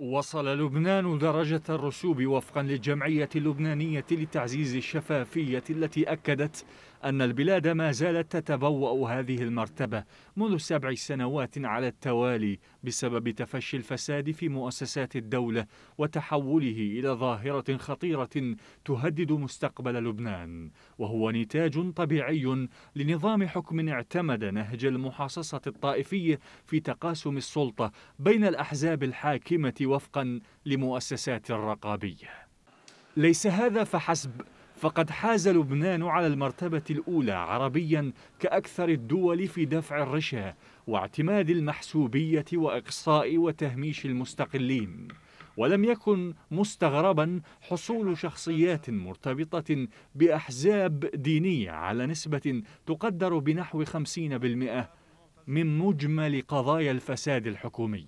وصل لبنان درجة الرسوب وفقا للجمعية اللبنانية لتعزيز الشفافية التي أكدت أن البلاد ما زالت تتبوأ هذه المرتبة منذ سبع سنوات على التوالي بسبب تفشي الفساد في مؤسسات الدولة وتحوله إلى ظاهرة خطيرة تهدد مستقبل لبنان وهو نتاج طبيعي لنظام حكم اعتمد نهج المحاصصة الطائفية في تقاسم السلطة بين الأحزاب الحاكمة وفقا لمؤسسات الرقابية ليس هذا فحسب فقد حاز لبنان على المرتبة الأولى عربيا كأكثر الدول في دفع الرشا واعتماد المحسوبية وإقصاء وتهميش المستقلين ولم يكن مستغربا حصول شخصيات مرتبطة بأحزاب دينية على نسبة تقدر بنحو 50% من مجمل قضايا الفساد الحكومي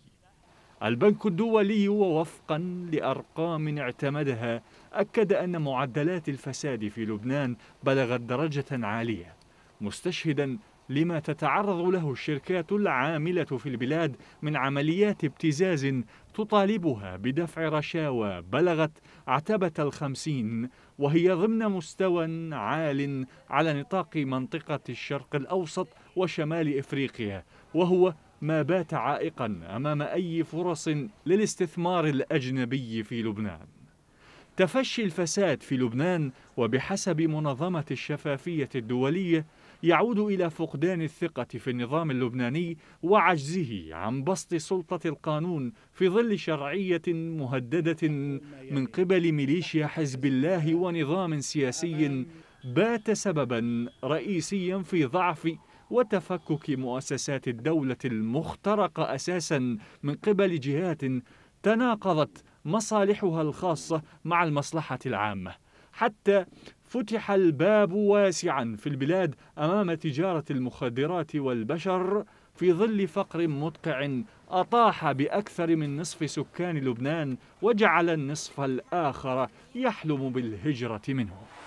البنك الدولي ووفقا لأرقام اعتمدها أكد أن معدلات الفساد في لبنان بلغت درجة عالية مستشهدا لما تتعرض له الشركات العاملة في البلاد من عمليات ابتزاز تطالبها بدفع رشاوى بلغت عتبة الخمسين وهي ضمن مستوى عال على نطاق منطقة الشرق الأوسط وشمال إفريقيا وهو ما بات عائقا أمام أي فرص للاستثمار الأجنبي في لبنان تفشي الفساد في لبنان وبحسب منظمة الشفافية الدولية يعود إلى فقدان الثقة في النظام اللبناني وعجزه عن بسط سلطة القانون في ظل شرعية مهددة من قبل ميليشيا حزب الله ونظام سياسي بات سببا رئيسيا في ضعف وتفكك مؤسسات الدولة المخترقة أساسا من قبل جهات تناقضت مصالحها الخاصة مع المصلحة العامة حتى فتح الباب واسعا في البلاد أمام تجارة المخدرات والبشر في ظل فقر مدقع أطاح بأكثر من نصف سكان لبنان وجعل النصف الآخر يحلم بالهجرة منه